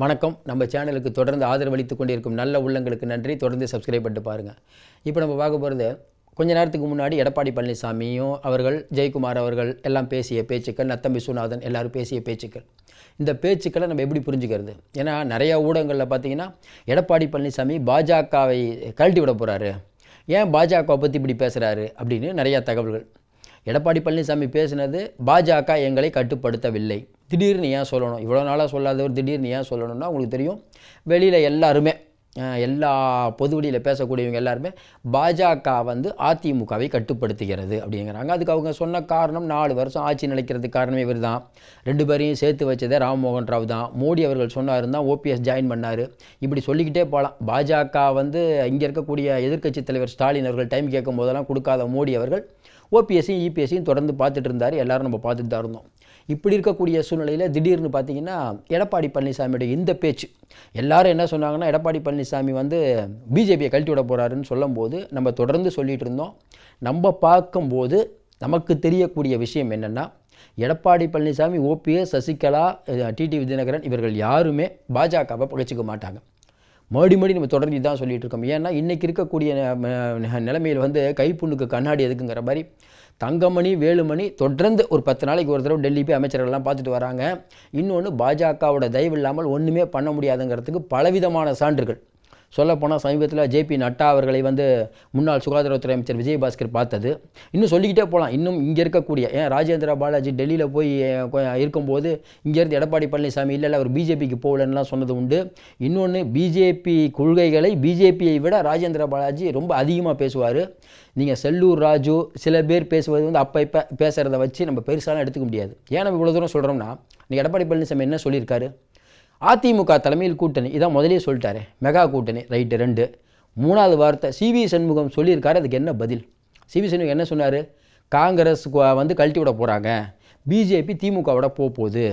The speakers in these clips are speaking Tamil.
வணக்கம் நம்ம சேனலுக்கு தொடர்ந்து ஆதரவளித்து கொண்டிருக்கும் நல்ல உள்ளங்களுக்கு நன்றி தொடர்ந்து சப்ஸ்கிரைப் பண்ணிட்டு பாருங்கள் இப்போ நம்ம பார்க்க போகிறது கொஞ்ச நேரத்துக்கு முன்னாடி எடப்பாடி பழனிசாமியும் அவர்கள் ஜெயக்குமார் அவர்கள் எல்லாம் பேசிய பேச்சுக்கள் நத்தம் விஸ்வநாதன் எல்லோரும் பேசிய பேச்சுக்கள் இந்த பேச்சுக்களை நம்ம எப்படி புரிஞ்சுக்கிறது ஏன்னா நிறையா ஊடகங்களில் பார்த்தீங்கன்னா எடப்பாடி பழனிசாமி பாஜகவை கழட்டி விட போகிறாரு ஏன் பாஜகவை பற்றி இப்படி பேசுகிறாரு அப்படின்னு நிறையா தகவல்கள் எடப்பாடி பழனிசாமி பேசினது பாஜக எங்களை கட்டுப்படுத்தவில்லை திடீர்னு ஏன் சொல்லணும் இவ்வளோ நாளாக சொல்லாதவர் திடீர்னு ஏன் சொல்லணும்னா உங்களுக்கு தெரியும் வெளியில் எல்லாருமே எல்லா பொதுவெளியில் பேசக்கூடியவங்க எல்லாருமே பாஜக வந்து அதிமுகவை கட்டுப்படுத்துகிறது அப்படிங்கிறாங்க அதுக்கு அவங்க சொன்ன காரணம் நாலு வருஷம் ஆட்சி நிலைக்கிறதுக்கு காரணமே இவர் தான் ரெண்டு பேரையும் சேர்த்து வச்சதே ராம்மோகன் ராவ் தான் மோடி அவர்கள் சொன்னார் தான் ஓபிஎஸ் ஜாயின் பண்ணார் இப்படி சொல்லிக்கிட்டே போகலாம் பாஜக வந்து இங்கே இருக்கக்கூடிய எதிர்க்கட்சி தலைவர் ஸ்டாலின் அவர்கள் டைம் கேட்கும் போதெல்லாம் கொடுக்காத மோடி அவர்கள் ஓபிஎஸ்சியும் இபிஎஸ்சியும் தொடர்ந்து பார்த்துட்டு இருந்தார் எல்லோரும் நம்ம பார்த்துட்டு தான் இருந்தோம் இப்படி இருக்கக்கூடிய சூழ்நிலையில் திடீர்னு பார்த்தீங்கன்னா எடப்பாடி பழனிசாமியுடைய இந்த பேச்சு எல்லாரும் என்ன சொன்னாங்கன்னா எடப்பாடி பழனிசாமி வந்து பிஜேபியை கழட்டி விட போகிறாருன்னு சொல்லும்போது நம்ம தொடர்ந்து சொல்லிகிட்டு இருந்தோம் நம்ம பார்க்கும்போது நமக்கு தெரியக்கூடிய விஷயம் என்னென்னா எடப்பாடி பழனிசாமி ஓபிஎஸ் சசிகலா டிடி விஜயநகரன் இவர்கள் யாருமே பாஜகவை பகச்சிக்க மாட்டாங்க மறுபடி மறுபடி நம்ம தொடர்ந்து தான் சொல்லிகிட்டு இருக்கோம் ஏன்னா இன்றைக்கி இருக்கக்கூடிய நிலைமையில் வந்து கைப்புண்ணுக்கு கண்ணாடி எதுக்குங்கிற மாதிரி தங்கமணி வேலுமணி தொடர்ந்து ஒரு பத்து நாளைக்கு ஒரு தடவை டெல்லி போய் அமைச்சர்கள்லாம் பார்த்துட்டு வராங்க இன்னொன்று பாஜகவோட தயவு இல்லாமல் ஒன்றுமே பண்ண முடியாதுங்கிறதுக்கு பலவிதமான சான்றுகள் சொல்லப்போனால் சமீபத்தில் ஜேபி நட்டா அவர்களை வந்து முன்னாள் சுகாதாரத்துறை அமைச்சர் விஜயபாஸ்கர் பார்த்தது இன்னும் சொல்லிக்கிட்டே போகலாம் இன்னும் இங்கே இருக்கக்கூடிய ஏன் ராஜேந்திர பாலாஜி டெல்லியில் போய் இருக்கும்போது இங்கேருந்து எடப்பாடி பழனிசாமி இல்லை அவர் பிஜேபிக்கு போகலன்னுலாம் சொன்னது உண்டு இன்னொன்று பிஜேபி கொள்கைகளை பிஜேபியை விட ராஜேந்திர பாலாஜி ரொம்ப அதிகமாக பேசுவார் நீங்கள் செல்லூர் ராஜு சில பேர் பேசுவது வந்து அப்போ இப்போ பேசுகிறத வச்சு நம்ம பெருசாலாம் எடுத்துக்க முடியாது ஏன் நம்ம இவ்வளோ தூரம் சொல்கிறோம்னா இன்றைக்கி எடப்பாடி பழனிசாமி என்ன சொல்லியிருக்காரு அதிமுக தலைமையில் கூட்டணி இதான் முதலே சொல்லிட்டாரு மெகா கூட்டணி ரைட்டு ரெண்டு மூணாவது வார்த்தை சிவி சண்முகம் சொல்லியிருக்காரு அதுக்கு என்ன பதில் சிவி சண்முகம் என்ன சொன்னார் காங்கிரஸ் வந்து கழட்டி விட போகிறாங்க பிஜேபி திமுகவோட போக போகுது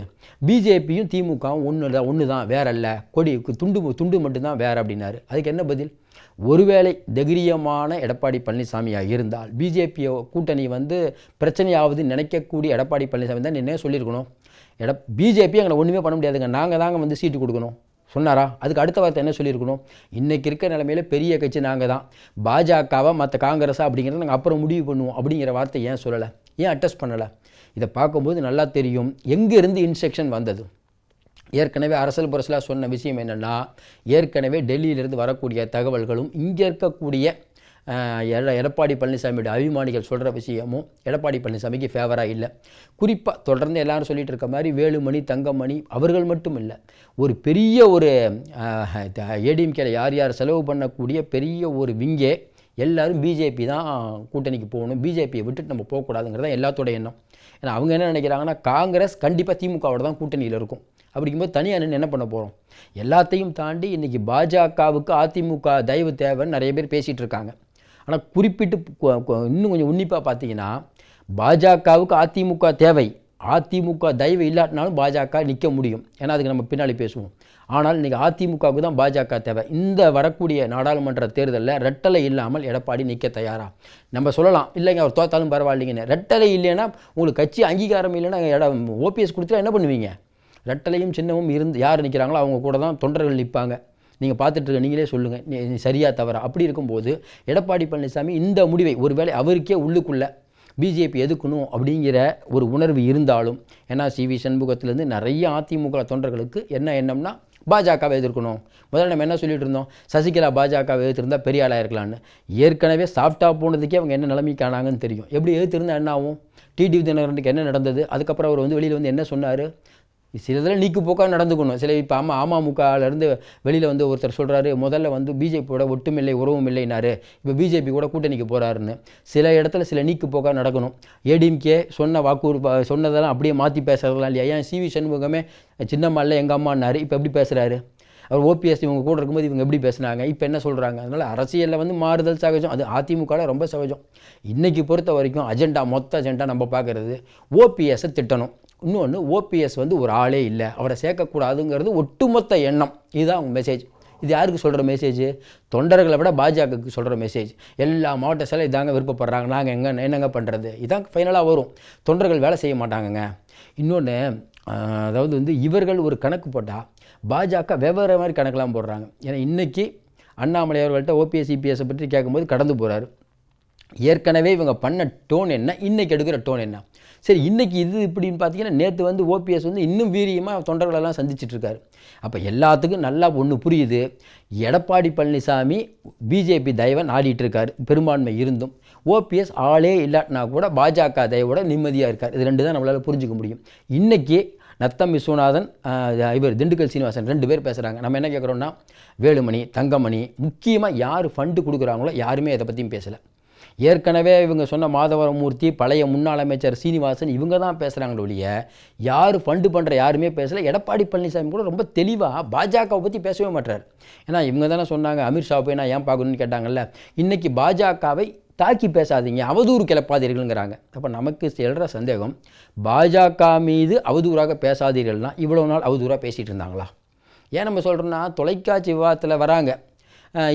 பிஜேபியும் திமுகவும் ஒன்று தான் ஒன்று தான் வேற இல்லை கொடி துண்டு துண்டு மட்டும்தான் வேறு அப்படின்னாரு அதுக்கு என்ன பதில் ஒருவேளை தைரியமான எடப்பாடி பழனிசாமியாக இருந்தால் பிஜேபியை கூட்டணி வந்து பிரச்சனையாவது நினைக்கக்கூடிய எடப்பாடி பழனிசாமி தான் என்ன சொல்லியிருக்கணும் எட பிஜேபி எங்களை ஒன்றுமே பண்ண முடியாதுங்க நாங்கள் தாங்க வந்து சீட்டு கொடுக்கணும் சொன்னாரா அதுக்கு அடுத்த வார்த்தை என்ன சொல்லியிருக்கணும் இன்றைக்கி இருக்க நிலமையில பெரிய கட்சி நாங்கள் தான் பாஜகவை மற்ற காங்கிரஸா அப்படிங்கிறத நாங்கள் அப்புறம் முடிவு பண்ணுவோம் அப்படிங்கிற வார்த்தை ஏன் சொல்லலை ஏன் அட்டஸ்ட் பண்ணலை இதை பார்க்கும்போது நல்லா தெரியும் எங்கேருந்து இன்ஸ்ட்ரக்ஷன் வந்தது ஏற்கனவே அரசல் புரசலாக சொன்ன விஷயம் என்னென்னா ஏற்கனவே டெல்லியிலிருந்து வரக்கூடிய தகவல்களும் இங்கே இருக்கக்கூடிய எல்லா எடப்பாடி பழனிசாமியோட அபிமானிகள் சொல்கிற விஷயமும் எடப்பாடி பழனிசாமிக்கு ஃபேவராக இல்லை குறிப்பாக தொடர்ந்து எல்லாரும் சொல்லிகிட்டு இருக்க மாதிரி வேலுமணி தங்கமணி அவர்கள் மட்டும் இல்லை ஒரு பெரிய ஒரு ஏடிஎம்கேல யார் யார் செலவு பண்ணக்கூடிய பெரிய ஒரு விங்கே எல்லோரும் பிஜேபி தான் கூட்டணிக்கு போகணும் பிஜேபியை விட்டுட்டு நம்ம போகக்கூடாதுங்கிறத எல்லாத்தோட எண்ணம் ஏன்னா அவங்க என்ன நினைக்கிறாங்கன்னா காங்கிரஸ் கண்டிப்பாக திமுகவோட தான் கூட்டணியில் இருக்கும் அப்படிங்கும்போது தனியாக நின்று என்ன பண்ண போகிறோம் எல்லாத்தையும் தாண்டி இன்றைக்கி பாஜகவுக்கு அதிமுக தயவு தேவைன்னு நிறைய பேர் பேசிகிட்டு இருக்காங்க ஆனால் குறிப்பிட்டு இன்னும் கொஞ்சம் உன்னிப்பாக பார்த்தீங்கன்னா பாஜகவுக்கு அதிமுக தேவை அதிமுக தயவு இல்லாட்டினாலும் பாஜக நிற்க முடியும் ஏன்னா அதுக்கு நம்ம பின்னாடி பேசுவோம் ஆனால் இன்றைக்கி அதிமுகவுக்கு தான் பாஜக தேவை இந்த வரக்கூடிய நாடாளுமன்ற தேர்தலில் ரெட்டலை இல்லாமல் எடப்பாடி நிற்க தயாரா நம்ம சொல்லலாம் இல்லைங்க அவர் தோத்தாலும் பரவாயில்லைங்கன்னு ரெட்டலை இல்லைன்னா உங்களுக்கு கட்சி அங்கீகாரம் இல்லைன்னா இடம் ஓபிஎஸ் கொடுத்துட்டா என்ன பண்ணுவீங்க ரெட்டலையும் சின்னமும் இருந்து யார் நிற்கிறாங்களோ அவங்க கூட தான் தொண்டர்கள் நிற்பாங்க நீங்கள் பார்த்துட்டு நீங்களே சொல்லுங்கள் நீ சரியாக தவறா அப்படி இருக்கும்போது எடப்பாடி பழனிசாமி இந்த முடிவை ஒருவேளை அவருக்கே உள்ளுக்குள்ளே பிஜேபி எதுக்கணும் அப்படிங்கிற ஒரு உணர்வு இருந்தாலும் ஏன்னா சி வி சண்முகத்திலேருந்து நிறைய அதிமுக தொண்டர்களுக்கு என்ன எண்ணம்னா பாஜகவை எதிர்க்கணும் முதல்ல நம்ம என்ன சொல்லிட்டு இருந்தோம் சசிகலா பாஜகவை எதிர்த்திருந்தால் பெரிய ஆளாக இருக்கலான்னு ஏற்கனவே சாஃப்டாக போனதுக்கே அவங்க என்ன நிலைமைக்கு ஆனாங்கன்னு தெரியும் எப்படி எதிர்த்திருந்தால் என்ன ஆகும் டிடி தினகரனுக்கு என்ன நடந்தது அதுக்கப்புறம் அவர் வந்து வெளியில் வந்து என்ன சொன்னார் சில இதில் நீக்கு போக்காக நடந்துக்கணும் சில இப்போ ஆமாம் அமமுகலேருந்து வெளியில் வந்து ஒருத்தர் சொல்கிறாரு முதல்ல வந்து பிஜேபியோட ஒட்டுமில்லை உறவும் இல்லைனாரு இப்போ பிஜேபி கூட கூட்டணிக்கு போகிறாருன்னு சில இடத்துல சில நீக்கு போக்காக நடக்கணும் ஏடிஎம்கே சொன்ன வாக்குறு சொன்னதெல்லாம் அப்படியே மாற்றி பேசுகிறதுலாம் இல்லையா ஏன் சிவி சண்முகமே சின்னம்மாவில் எங்கள் அம்மானார் இப்போ எப்படி பேசுகிறாரு அவர் ஓபிஎஸ் இவங்க கூட இருக்கும்போது இவங்க எப்படி பேசுனாங்க இப்போ என்ன சொல்கிறாங்க அதனால் அரசியலில் வந்து மாறுதல் சகஜம் அது அதிமுகவில் ரொம்ப சகஜம் இன்றைக்கி பொறுத்த வரைக்கும் அஜெண்டா மொத்த அஜெண்டா நம்ம பார்க்குறது ஓபிஎஸ்ஸை திட்டணும் இன்னொன்று ஓபிஎஸ் வந்து ஒரு ஆளே இல்லை அவரை சேர்க்கக்கூடாதுங்கிறது ஒட்டுமொத்த எண்ணம் இதுதான் அவங்க மெசேஜ் இது யாருக்கு சொல்கிற மெசேஜ் தொண்டர்களை விட பாஜகவுக்கு சொல்கிற மெசேஜ் எல்லா மாவட்ட செலவு இதாங்க விருப்பப்படுறாங்க நாங்கள் எங்கே என்னங்க பண்ணுறது இதான் ஃபைனலாக வரும் தொண்டர்கள் வேலை செய்ய மாட்டாங்கங்க இன்னொன்று அதாவது வந்து இவர்கள் ஒரு கணக்கு போட்டால் பாஜக வெவ்வேறு மாதிரி கணக்கெலாம் போடுறாங்க ஏன்னா இன்றைக்கி அண்ணாமலை அவர்கள்ட்ட ஓபிஎஸ் இபிஎஸை e பற்றி கேட்கும்போது கடந்து போகிறாரு ஏற்கனவே இவங்க பண்ண டோன் என்ன இன்றைக்கி எடுக்கிற டோன் என்ன சரி இன்றைக்கி இது இப்படின்னு பார்த்தீங்கன்னா நேற்று வந்து ஓபிஎஸ் வந்து இன்னும் வீரியமாக தொண்டர்களெல்லாம் இருக்காரு அப்போ எல்லாத்துக்கும் நல்லா ஒன்று புரியுது எடப்பாடி பழனிசாமி பிஜேபி தயவன் இருக்காரு பெரும்பான்மை இருந்தும் ஓபிஎஸ் ஆளே இல்லாட்டினா கூட பாஜக தயவோட நிம்மதியாக இருக்கார் இது ரெண்டு தான் நம்மளால் புரிஞ்சுக்க முடியும் இன்றைக்கி நத்தம் விஸ்வநாதன் இவர் திண்டுக்கல் சீனிவாசன் ரெண்டு பேர் பேசுகிறாங்க நம்ம என்ன கேட்குறோன்னா வேலுமணி தங்கமணி முக்கியமாக யார் ஃபண்டு கொடுக்குறாங்களோ யாருமே இதை பற்றியும் பேசலை ஏற்கனவே இவங்க சொன்ன மாதவரமூர்த்தி பழைய முன்னாள் அமைச்சர் சீனிவாசன் இவங்க தான் பேசுகிறாங்களே ஒழிய யார் ஃபண்டு பண்ணுற யாருமே பேசலை எடப்பாடி பழனிசாமி கூட ரொம்ப தெளிவாக பாஜகவை பற்றி பேசவே மாட்டார் ஏன்னா இவங்க தானே சொன்னாங்க அமித்ஷா போய் நான் ஏன் பார்க்கணும்னு கேட்டாங்கல்ல இன்றைக்கி பாஜகவை தாக்கி பேசாதீங்க அவதூறு கிளப்பாதீர்கள்ங்கிறாங்க அப்போ நமக்கு செல்கிற சந்தேகம் பாஜக மீது அவதூறாக பேசாதீர்கள்னா இவ்வளோ நாள் அவதூறாக பேசிகிட்டு இருந்தாங்களா ஏன் நம்ம சொல்கிறோன்னா தொலைக்காட்சி விவாதத்தில் வராங்க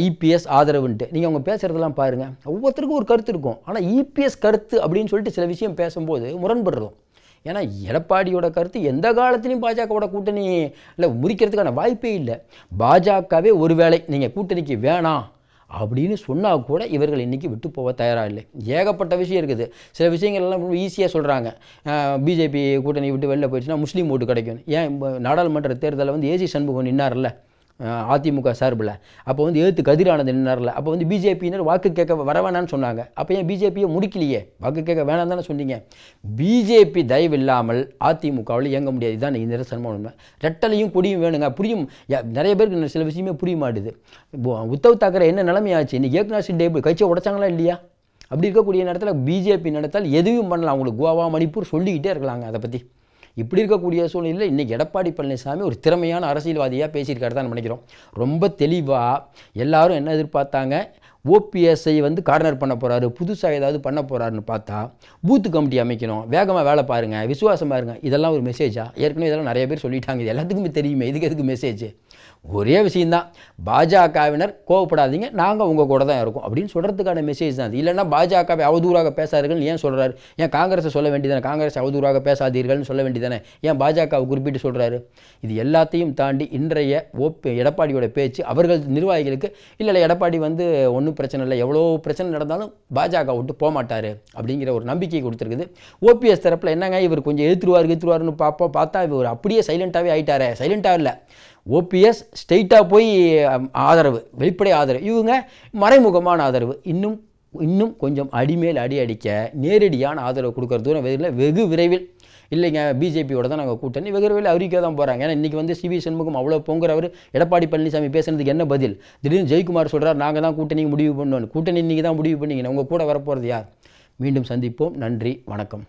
இபிஎஸ் e ஆதரவுன்ட்டு நீங்கள் அவங்க பேசுகிறதெல்லாம் பாருங்கள் ஒவ்வொருத்தருக்கும் ஒரு கருத்து இருக்கும் ஆனால் இபிஎஸ் e கருத்து அப்படின்னு சொல்லிட்டு சில விஷயம் பேசும்போது முரண்படுறோம் ஏன்னா எடப்பாடியோட கருத்து எந்த காலத்துலையும் பாஜகவோட கூட்டணி இல்லை முறிக்கிறதுக்கான வாய்ப்பே இல்லை பாஜகவே ஒருவேளை நீங்கள் கூட்டணிக்கு வேணாம் அப்படின்னு சொன்னால் கூட இவர்கள் இன்றைக்கி விட்டு போக தயாராக இல்லை ஏகப்பட்ட விஷயம் இருக்குது சில விஷயங்கள் எல்லாம் ரொம்ப ஈஸியாக சொல்கிறாங்க பிஜேபி கூட்டணி விட்டு வெளில போயிடுச்சுன்னா முஸ்லீம் ஓட்டு கிடைக்கும் ஏன் நாடாளுமன்ற தேர்தலில் வந்து ஏசி சண்முகம் நின்னார்ல அதிமுக சார்பில் அப்போ வந்து எழுத்து கதிரானது நின்னார்ல அப்போ வந்து பிஜேபியினர் வாக்கு கேட்க வர வேணான்னு சொன்னாங்க அப்போ ஏன் பிஜேபியை முடிக்கலையே வாக்கு கேட்க வேணாம் தானே சொன்னீங்க பிஜேபி தயவு இல்லாமல் அதிமுகவில் இயங்க முடியாது இதான் இந்த சன்மான உண்மை ரெட்டலையும் கொடியும் வேணுங்க புரியும் நிறைய பேருக்கு சில விஷயமே புரிய மாட்டுது உத்தவ் தாக்கரே என்ன நிலைமையாச்சு இன்றைக்கி ஏக்நாத் டேபிள் கட்சியை உடைச்சாங்களா இல்லையா அப்படி இருக்கக்கூடிய நேரத்தில் பிஜேபி நடத்தால் எதுவும் பண்ணலாம் அவங்களுக்கு கோவா மணிப்பூர் சொல்லிக்கிட்டே இருக்கலாங்க அதை பற்றி இப்படி இருக்கக்கூடிய சூழ்நிலையில் இன்றைக்கி எடப்பாடி பழனிசாமி ஒரு திறமையான அரசியல்வாதியாக பேசியிருக்காரு தான் நினைக்கிறோம் ரொம்ப தெளிவாக எல்லாரும் என்ன எதிர்பார்த்தாங்க ஓபிஎஸ்ஐ வந்து கார்னர் பண்ண போகிறாரு புதுசாக ஏதாவது பண்ண போகிறாருன்னு பார்த்தா பூத்து கமிட்டி அமைக்கணும் வேகமாக வேலை பாருங்கள் விசுவாசமாக இருங்க இதெல்லாம் ஒரு மெசேஜா ஏற்கனவே இதெல்லாம் நிறைய பேர் சொல்லிட்டாங்க இது எல்லாத்துக்குமே தெரியுமே இதுக்கு எதுக்கு மெசேஜ் ஒரே விஷயந்தான் பாஜகவினர் கோவப்படாதீங்க நாங்கள் உங்கள் கூட தான் இருக்கோம் அப்படின்னு சொல்கிறதுக்கான மெசேஜ் தான் அது இல்லைன்னா பாஜகவை அவதூறாக பேசாதீர்கள்னு ஏன் சொல்கிறாரு ஏன் காங்கிரஸை சொல்ல வேண்டியதானே காங்கிரஸ் அவதூறாக பேசாதீர்கள்னு சொல்ல வேண்டியதானே ஏன் பாஜகவை குறிப்பிட்டு சொல்கிறாரு இது எல்லாத்தையும் தாண்டி இன்றைய ஓப்பி எடப்பாடியோட பேச்சு அவர்கள் நிர்வாகிகளுக்கு இல்லை இல்லை எடப்பாடி வந்து ஒன்றும் பிரச்சனை இல்லை எவ்வளோ பிரச்சனை நடந்தாலும் பாஜக விட்டு போக மாட்டார் அப்படிங்கிற ஒரு நம்பிக்கை கொடுத்துருக்குது ஓபிஎஸ் தரப்பில் என்னங்க இவர் கொஞ்சம் எழுத்துருவார் எழுத்துருவார்னு பார்ப்போம் பார்த்தா இவர் அப்படியே சைலண்ட்டாகவே ஆகிட்டாரே சைலண்ட்டாக இல்லை ஓபிஎஸ் ஸ்ட்ரெயிட்டாக போய் ஆதரவு வெளிப்படை ஆதரவு இவங்க மறைமுகமான ஆதரவு இன்னும் இன்னும் கொஞ்சம் அடிமேல் அடி அடிக்க நேரடியான ஆதரவு கொடுக்குற தூரம் வெளியில் வெகு விரைவில் இல்லைங்க பிஜேபியோட தான் நாங்கள் கூட்டணி வெகு விரைவில் அறிவிக்க தான் போகிறாங்க ஏன்னா இன்றைக்கி வந்து சிவி சண்முகம் அவ்வளோ பொங்குறவர் எடப்பாடி பழனிசாமி பேசுனதுக்கு என்ன பதில் திடீர்னு ஜெயக்குமார் சொல்கிறார் நாங்கள் தான் கூட்டணி முடிவு பண்ணோம் கூட்டணி இன்றைக்கி தான் முடிவு பண்ணிங்கன்னா உங்கள் கூட வரப்போகிறது யார் மீண்டும் சந்திப்போம் நன்றி வணக்கம்